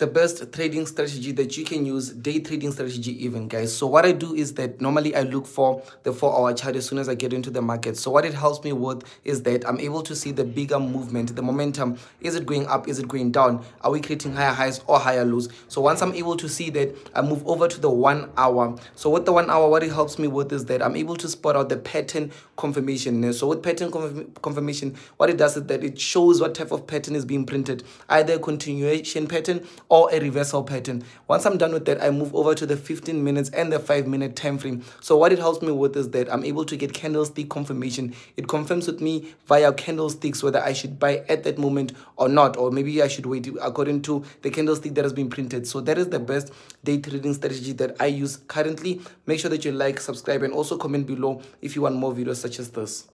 the best trading strategy that you can use day trading strategy even guys so what i do is that normally i look for the four hour chart as soon as i get into the market so what it helps me with is that i'm able to see the bigger movement the momentum is it going up is it going down are we creating higher highs or higher lows so once i'm able to see that i move over to the one hour so with the one hour what it helps me with is that i'm able to spot out the pattern confirmation so with pattern confirm confirmation what it does is that it shows what type of pattern is being printed either a continuation pattern or a reversal pattern. Once I'm done with that, I move over to the 15 minutes and the 5 minute time frame. So what it helps me with is that I'm able to get candlestick confirmation. It confirms with me via candlesticks whether I should buy at that moment or not, or maybe I should wait according to the candlestick that has been printed. So that is the best day trading strategy that I use currently. Make sure that you like, subscribe, and also comment below if you want more videos such as this.